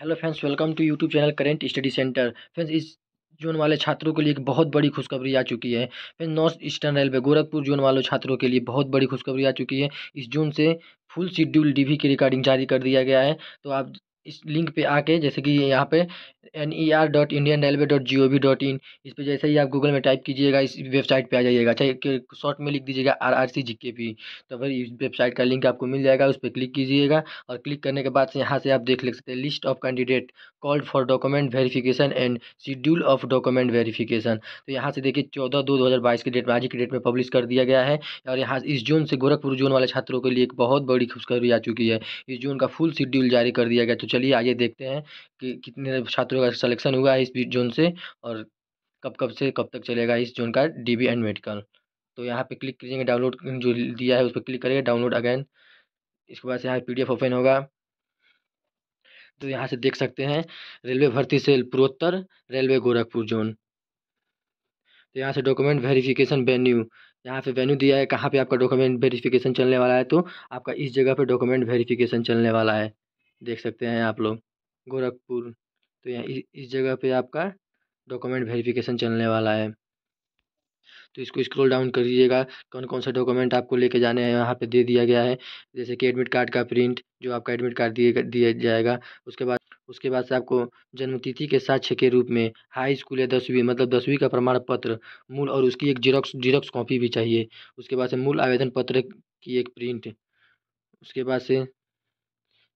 hello friends welcome to YouTube channel current study centre friends इस zone वाले छात्रों के लिए एक बहुत बड़ी खुशखबरी आ चुकी है फिर North Eastern railway Gorakhpur zone वाले छात्रों के लिए बहुत बड़ी खुशखबरी आ चुकी है इस जून से फुल शेड्यूल डीवी की रिकॉर्डिंग जारी कर दिया गया है तो आप इस लिंक पे आके जैसे कि यहाँ पे N E R dot Indian railway dot G O V dot in इस पर जैसे ही आप गूगल में टाइप कीजिएगा इस वेबसाइट पे आ जाइएगा चाहे अच्छा, शॉर्ट में लिख दीजिएगा आर आर सी जी के पी तो फिर इस वेबसाइट का लिंक आपको मिल जाएगा उस पर क्लिक कीजिएगा और क्लिक करने के बाद से यहाँ से आप देख ले सकते हैं list of candidate called for document verification and schedule of document verification तो यहाँ से देखिए चौदह दो दो हज़ार बाईस के डेट में आज की डेट में पब्लिश कर दिया गया है और यहाँ इस जोन से गोरखपुर जोन वाले छात्रों के लिए एक बहुत बड़ी खुशखबरी आ चुकी है इस जोन का फुल शेड्यूल जारी कर दिया गया तो चलिए आइए देखते हैं कि कितने छात्रों का सिलेक्शन हुआ है इस जोन से और कब कब से कब तक चलेगा इस जोन का डी एंड मेडिकल तो यहाँ पे क्लिक करिएगा डाउनलोड जो दिया है उस पर क्लिक करिएगा डाउनलोड अगेन इसके बाद यहाँ पीडीएफ ओपन होगा तो यहाँ से देख सकते हैं रेलवे भर्ती सेल पूर्वोत्तर रेलवे गोरखपुर जोन तो यहाँ से डॉक्यूमेंट वेरिफिकेशन वेन्यू यहाँ पे वेन्यू दिया है कहाँ पे आपका डॉक्यूमेंट वेरिफिकेशन चलने वाला है तो आपका इस जगह पे डॉक्यूमेंट वेरिफिकेशन चलने वाला है देख सकते हैं आप लोग गोरखपुर तो यहाँ इस जगह पे आपका डॉक्यूमेंट वेरिफिकेशन चलने वाला है तो इसको स्क्रॉल डाउन कर लीजिएगा कौन कौन सा डॉक्यूमेंट आपको लेके जाने हैं यहाँ पे दे दिया गया है जैसे कि एडमिट कार्ड का प्रिंट जो आपका एडमिट कार्ड दिए दिया जाएगा उसके बाद उसके बाद से आपको जन्मतिथि के साक्ष्य के रूप में हाई स्कूल या दसवीं मतलब दसवीं का प्रमाण पत्र मूल और उसकी एक जीरोक्स जीरोक्स कॉपी भी चाहिए उसके बाद से मूल आवेदन पत्र की एक प्रिंट उसके बाद से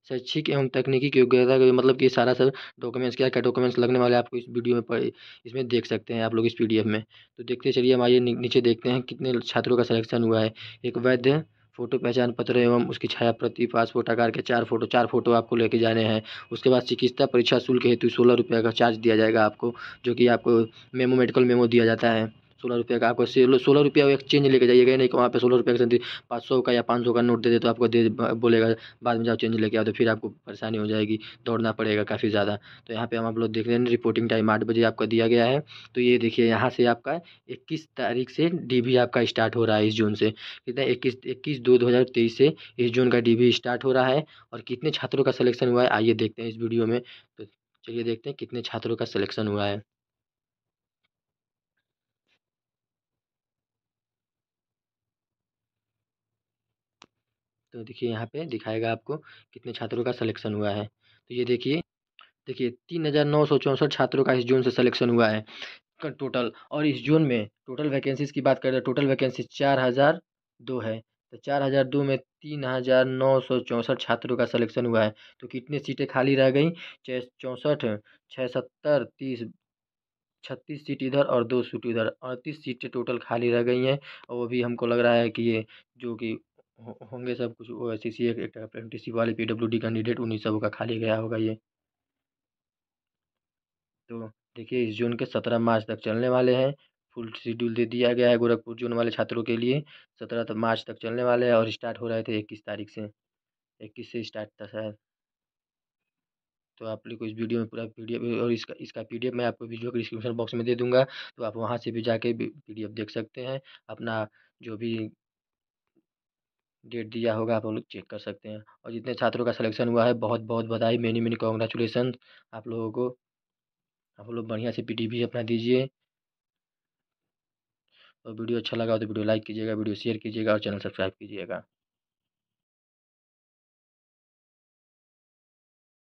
शैक्षिक एवं तकनीकी योग्यता के मतलब कि सारा सर डॉक्यूमेंट्स क्या क्या डॉक्यूमेंट्स लगने वाले आपको इस वीडियो में इसमें देख सकते हैं आप लोग इस पी में तो देखते चलिए हम आइए नीचे देखते हैं कितने छात्रों का सलेक्शन हुआ है एक वैध फोटो पहचान पत्र एवं उसकी छाया प्रति पासपोर्ट आकार के चार फोटो चार फोटो आपको लेके जाने हैं उसके बाद चिकित्सा परीक्षा शुल्क हेतु सोलह रुपये का चार्ज दिया जाएगा आपको जो कि आपको मेमो मेडिकल मेमो दिया जाता है सोलह रुपये का आपको सोलह रुपया वो एक्सचेंज लेके जाइएगा नहीं कि वहाँ पे सोलह रुपये का पाँच सौ का या पाँच सौ का नोट दे दे तो आपको दे बोलेगा बाद में जाओ चेंज लेके आओ तो फिर आपको परेशानी हो जाएगी दौड़ना पड़ेगा काफ़ी ज़्यादा तो यहाँ पे हम आप लोग देख रहे हैं रिपोर्टिंग टाइम आठ बजे आपका दिया गया है तो ये देखिए यहाँ से आपका इक्कीस तारीख से डी आपका स्टार्ट हो रहा है इस जून से कितना इक्कीस इक्कीस दो दो हज़ार तेईस से इस जून का डी स्टार्ट हो रहा है और कितने छात्रों का सलेक्शन हुआ है आइए देखते हैं इस वीडियो में तो चलिए देखते हैं कितने छात्रों का सलेक्शन हुआ है तो देखिए यहाँ पे दिखाएगा आपको कितने छात्रों का सिलेक्शन हुआ है तो ये देखिए देखिए तीन हज़ार नौ सौ चौंसठ छात्रों का इस जोन से सिलेक्शन हुआ है टोटल और इस जोन में टोटल वैकेंसीज की बात करें तो टोटल वैकेंसी चार हज़ार दो है तो चार हज़ार दो में तीन हज़ार नौ सौ चौंसठ छात्रों का सिलेक्शन हुआ है तो कितने सीटें खाली रह गई छः चौंसठ छः सत्तर तीस छत्तीस सीट इधर और दो सीट इधर अड़तीस सीटें टोटल खाली रह गई हैं और वो भी हमको लग रहा है कि ये जो कि होंगे सब कुछ ओ एस सी एक अप्रेंटिसशिप वाले पी डब्ल्यू डी कैंडिडेट उन्हीं सब का खाली गया होगा ये तो देखिए इस जून के सत्रह मार्च तक चलने वाले हैं फुल शेड्यूल दे दिया गया है गोरखपुर जून वाले छात्रों के लिए सत्रह मार्च तक चलने वाले हैं और स्टार्ट हो रहे थे इक्कीस तारीख से इक्कीस से स्टार्ट था शायद तो आप लोग को इस वीडियो में पूरा पीडीएफ और इसका इसका पीडीएफ मैं आपको वीडियो के डिस्क्रिप्शन बॉक्स में दे दूंगा तो आप वहाँ से भी जाके पीडीएफ देख सकते हैं अपना जो भी डेट दिया होगा आप लोग चेक कर सकते हैं और जितने छात्रों का सिलेक्शन हुआ है बहुत बहुत बधाई मेनी मेनी कॉन्ग्रेचुलेसन आप लोगों को आप लोग बढ़िया से पी अपना दीजिए और वीडियो अच्छा लगा हो तो वीडियो लाइक कीजिएगा वीडियो शेयर कीजिएगा और चैनल सब्सक्राइब कीजिएगा